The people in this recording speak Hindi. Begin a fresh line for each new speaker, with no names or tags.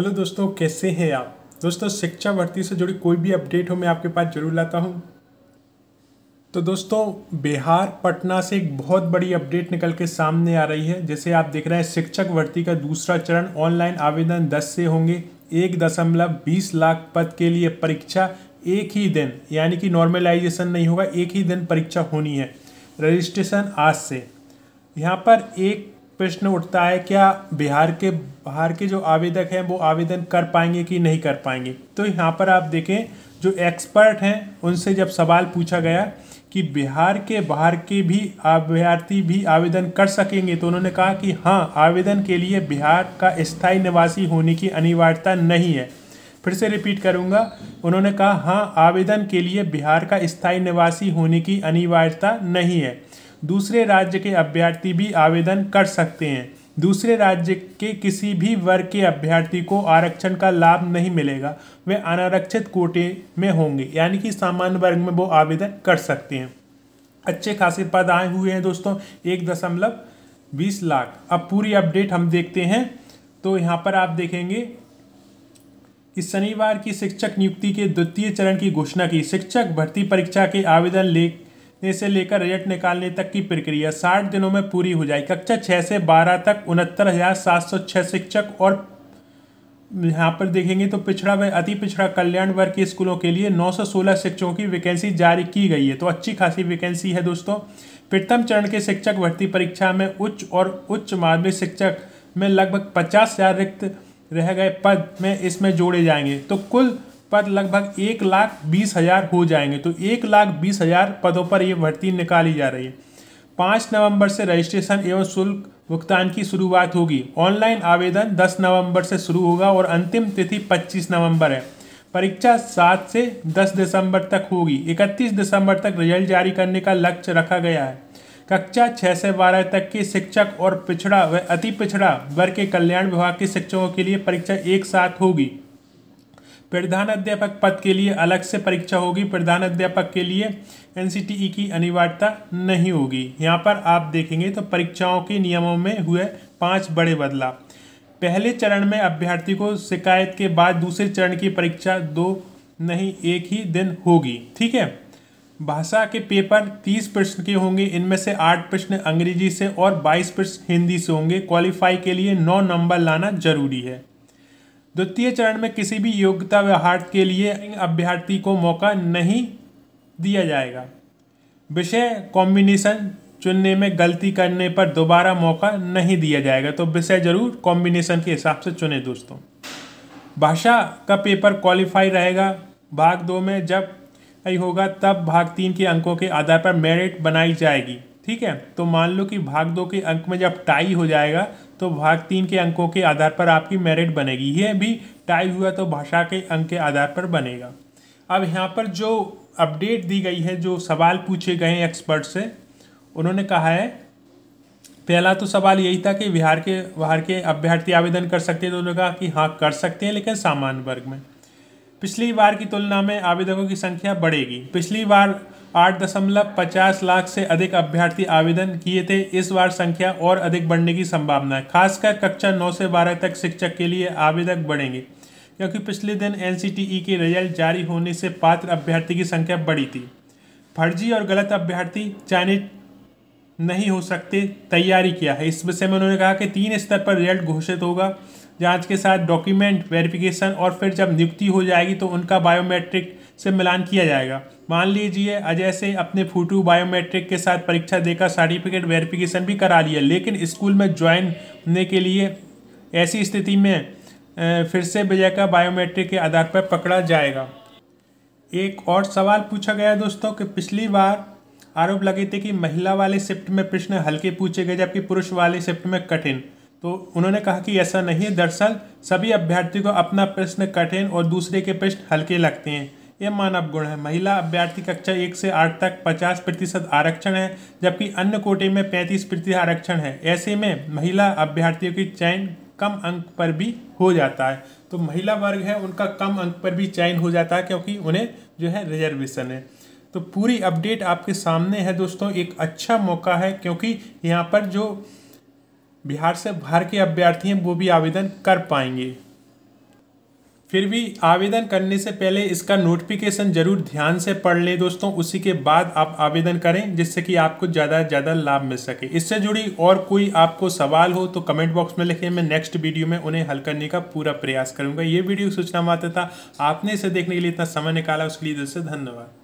हेलो दोस्तों कैसे हैं आप दोस्तों शिक्षा भर्ती से जुड़ी कोई भी अपडेट हो मैं आपके पास जरूर लाता हूँ तो दोस्तों बिहार पटना से एक बहुत बड़ी अपडेट निकल के सामने आ रही है जैसे आप देख रहे हैं शिक्षक भर्ती का दूसरा चरण ऑनलाइन आवेदन 10 से होंगे एक दशमलव बीस लाख पद के लिए परीक्षा एक ही दिन यानी कि नॉर्मलाइजेशन नहीं होगा एक ही दिन परीक्षा होनी है रजिस्ट्रेशन आज से यहाँ पर एक प्रश्न उठता है क्या बिहार के बाहर के जो आवेदक हैं वो आवेदन कर पाएंगे कि नहीं कर पाएंगे तो यहाँ पर आप देखें जो एक्सपर्ट हैं उनसे जब सवाल पूछा गया कि बिहार के बाहर के भी अभ्यर्थी भी आवेदन कर सकेंगे तो उन्होंने कहा कि हाँ आवेदन के लिए बिहार का स्थायी निवासी होने की अनिवार्यता नहीं है फिर से रिपीट करूंगा उन्होंने कहा हाँ आवेदन के लिए बिहार का स्थायी निवासी होने की अनिवार्यता नहीं है दूसरे राज्य के अभ्यर्थी भी आवेदन कर सकते हैं दूसरे राज्य के किसी भी वर्ग के अभ्यर्थी को आरक्षण का लाभ नहीं मिलेगा वे अनारक्षित कोटे में होंगे यानी कि सामान्य वर्ग में वो आवेदन कर सकते हैं अच्छे खासे पद आए हुए हैं दोस्तों एक दशमलव बीस लाख अब पूरी अपडेट हम देखते हैं तो यहाँ पर आप देखेंगे इस शनिवार की शिक्षक नियुक्ति के द्वितीय चरण की घोषणा की शिक्षक भर्ती परीक्षा के आवेदन लेख से लेकर रिजल्ट निकालने तक की प्रक्रिया साठ दिनों में पूरी हो जाएगी कक्षा छः से बारह तक उनहत्तर हज़ार सात सौ छः शिक्षक और यहाँ पर देखेंगे तो पिछड़ा व अति पिछड़ा कल्याण वर्ग के स्कूलों के लिए 916 शिक्षकों की वैकेंसी जारी की गई है तो अच्छी खासी वैकेंसी है दोस्तों प्रथम चरण के शिक्षक भर्ती परीक्षा में उच्च और उच्च माध्यमिक शिक्षक में लगभग पचास हज़ार रिक्त रह गए पद में इसमें जोड़े जाएंगे तो कुल पद लगभग एक लाख बीस हजार हो जाएंगे तो एक लाख बीस हजार पदों पर यह भर्ती निकाली जा रही है पाँच नवंबर से रजिस्ट्रेशन एवं शुल्क भुगतान की शुरुआत होगी ऑनलाइन आवेदन 10 नवंबर से शुरू होगा और अंतिम तिथि 25 नवंबर है परीक्षा 7 से 10 दिसंबर तक होगी 31 दिसंबर तक रिजल्ट जारी करने का लक्ष्य रखा गया है कक्षा छः से बारह तक के शिक्षक और पिछड़ा व अति पिछड़ा वर्ग के कल्याण विभाग के शिक्षकों के लिए परीक्षा एक साथ होगी प्रधानाध्यापक पद के लिए अलग से परीक्षा होगी प्रधानाध्यापक के लिए एन की अनिवार्यता नहीं होगी यहाँ पर आप देखेंगे तो परीक्षाओं के नियमों में हुए पाँच बड़े बदलाव पहले चरण में अभ्यर्थी को शिकायत के बाद दूसरे चरण की परीक्षा दो नहीं एक ही दिन होगी ठीक है भाषा के पेपर तीस प्रश्न के होंगे इनमें से आठ प्रश्न अंग्रेजी से और बाईस प्रश्न हिंदी से होंगे क्वालिफाई के लिए नौ नंबर लाना जरूरी है द्वितीय चरण में किसी भी योग्यता व्यवहार के लिए अभ्यर्थी को मौका नहीं दिया जाएगा विषय कॉम्बिनेशन चुनने में गलती करने पर दोबारा मौका नहीं दिया जाएगा तो विषय जरूर कॉम्बिनेशन के हिसाब से चुने दोस्तों भाषा का पेपर क्वालिफाई रहेगा भाग दो में जब ही होगा तब भाग तीन के अंकों के आधार पर मेरिट बनाई जाएगी ठीक है तो मान लो कि भाग दो के अंक में जब टाई हो जाएगा तो भाग तीन के अंकों के आधार पर आपकी मेरिट बनेगी ये भी टाई हुआ तो भाषा के अंक के आधार पर बनेगा अब यहाँ पर जो अपडेट दी गई है जो सवाल पूछे गए हैं एक्सपर्ट से उन्होंने कहा है पहला तो सवाल यही था कि बिहार के बाहर के अभ्यर्थी आवेदन कर सकते हैं तो उन्होंने कहा कि हाँ कर सकते हैं लेकिन सामान्य वर्ग में पिछली बार की तुलना में आवेदकों की संख्या बढ़ेगी पिछली बार आठ दशमलव पचास लाख से अधिक अभ्यर्थी आवेदन किए थे इस बार संख्या और अधिक बढ़ने की संभावना है खासकर कक्षा नौ से बारह तक शिक्षक के लिए आवेदक बढ़ेंगे क्योंकि पिछले दिन एन के रिजल्ट जारी होने से पात्र अभ्यर्थी की संख्या बढ़ी थी फर्जी और गलत अभ्यर्थी चयनित नहीं हो सकते तैयारी किया है इस विषय में उन्होंने कहा कि तीन स्तर पर रिजल्ट घोषित होगा जांच के साथ डॉक्यूमेंट वेरिफिकेशन और फिर जब नियुक्ति हो जाएगी तो उनका बायोमेट्रिक से मिलान किया जाएगा मान लीजिए अजय से अपने फोटो बायोमेट्रिक के साथ परीक्षा देकर सर्टिफिकेट वेरिफिकेशन भी करा लिया लेकिन स्कूल में ज्वाइन होने के लिए ऐसी स्थिति में फिर से विजय का बायोमेट्रिक के आधार पर पकड़ा जाएगा एक और सवाल पूछा गया दोस्तों कि पिछली बार आरोप लगे थे कि महिला वाले शिफ्ट में प्रश्न हल्के पूछे गए जबकि पुरुष वाले शिफ्ट में कठिन तो उन्होंने कहा कि ऐसा नहीं है दरअसल सभी अभ्यर्थी को अपना प्रश्न कठिन और दूसरे के प्रश्न हल्के लगते हैं यह मानव गुण है महिला अभ्यर्थी कक्षा एक से आठ तक पचास प्रतिशत आरक्षण है जबकि अन्य कोटे में पैंतीस प्रतिशत आरक्षण है ऐसे में महिला अभ्यर्थियों की चयन कम अंक पर भी हो जाता है तो महिला वर्ग है उनका कम अंक पर भी चयन हो जाता है क्योंकि उन्हें जो है रिजर्वेशन है तो पूरी अपडेट आपके सामने है दोस्तों एक अच्छा मौका है क्योंकि यहाँ पर जो बिहार से बाहर के अभ्यर्थी हैं वो भी आवेदन कर पाएंगे फिर भी आवेदन करने से पहले इसका नोटिफिकेशन ज़रूर ध्यान से पढ़ लें दोस्तों उसी के बाद आप आवेदन करें जिससे कि आपको ज़्यादा से ज़्यादा लाभ मिल सके इससे जुड़ी और कोई आपको सवाल हो तो कमेंट बॉक्स में लिखें मैं नेक्स्ट वीडियो में उन्हें हल करने का पूरा प्रयास करूंगा ये वीडियो सूचना मात्र था आपने इसे देखने के लिए इतना समय निकाला उसके लिए दिल से धन्यवाद